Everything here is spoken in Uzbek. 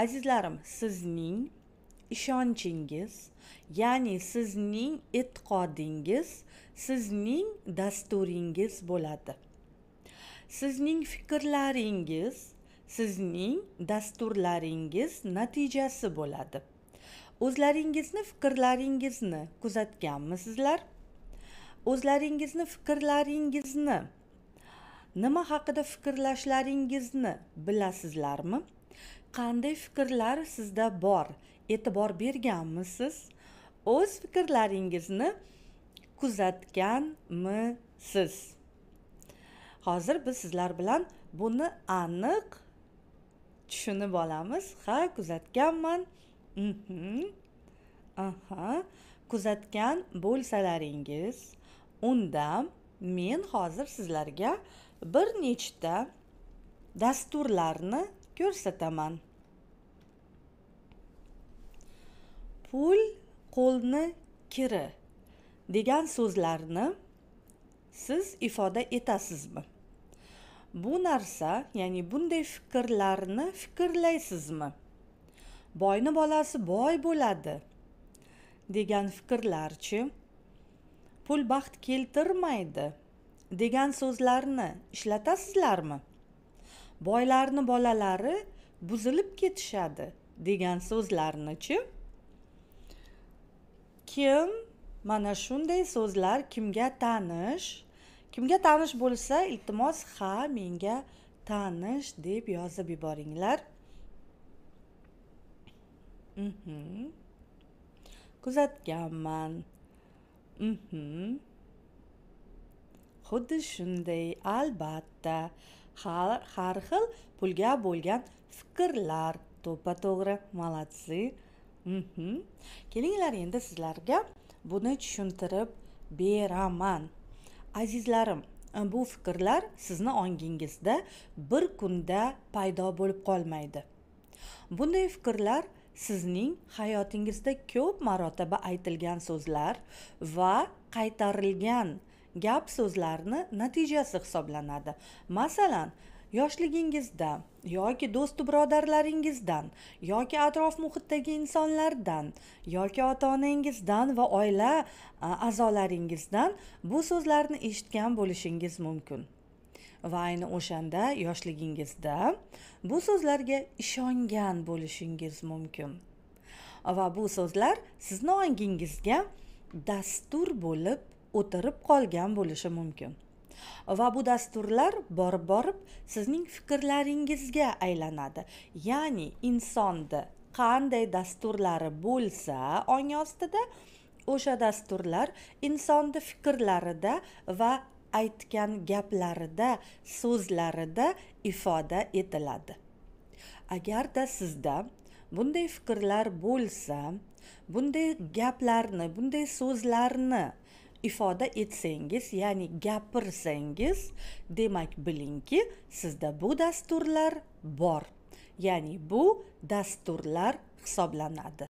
azizlarim sizning ishonchingiz ya'ni sizning e'tiqodingiz sizning dasturingiz bo'ladi sizning fikrlaringiz sizning dasturlaringiz natijasi bo'ladi o'zlaringizni fikrlaringizni kuzatganmisizlar o'zlaringizni fikrlaringizni nima haqida fikrlashlaringizni bilasizlarmi qanday fikrlar sizda bor e'tibor berganmisiz o'z fikrlaringizni kuzatganmisiz hozir biz sizlar bilan buni aniq tushunib olamiz ha kuzatganman mhm. aha kuzatgan bo'lsalaringiz unda men hozir sizlarga bir nechta dasturlarni ko'rsataman pul qo'lni kiri degan so'zlarni siz ifoda etasizmi bu narsa ya'ni bunday fikrlarni fikrlaysizmi boyni bolasi boy bo'ladi degan fikrlarchi pul baxt keltirmaydi degan so'zlarni ishlatasizlarmi boylarni bolalari buzilib ketishadi degan so'zlarnichi kim mana shunday so'zlar kimga tanish kimga tanish bo'lsa iltimos ha menga tanish deb yozib yuboringlar mhm. kuzatganman mhm. xuddi shunday albatta har, xil pulga bo'lgan fikrlar to'ppa to'g'ri молодцы mhm. kelinglar endi sizlarga buni tushuntirib beraman azizlarim bu fikrlar sizni ongingizda bir kunda paydo bo'lib qolmaydi bunday fikrlar sizning hayotingizda ko'p marotaba aytilgan so'zlar va qaytarilgan gap so'zlarni natijasi hisoblanadi masalan yoshligingizda yoki do'stu birodarlaringizdan yoki atrof muhitdagi insonlardan yoki ota onangizdan va oila a'zolaringizdan bu so'zlarni eshitgan bo'lishingiz mumkin va ayni o'shanda yoshligingizda bu so'zlarga ishongan bo'lishingiz mumkin va bu so'zlar sizni ongingizga dastur bo'lib o'tirib qolgan bo'lishi mumkin va bu dasturlar borib borib sizning fikrlaringizga aylanadi ya'ni insonni qanday dasturlari bo'lsa ong ostida o'sha dasturlar insonni fikrlarida va aytgan gaplarida so'zlarida ifoda etiladi agarda sizda bunday fikrlar bo'lsa bunday gaplarni bunday so'zlarni ifoda etsangiz ya'ni gapirsangiz demak bilingki sizda bu dasturlar bor ya'ni bu dasturlar hisoblanadi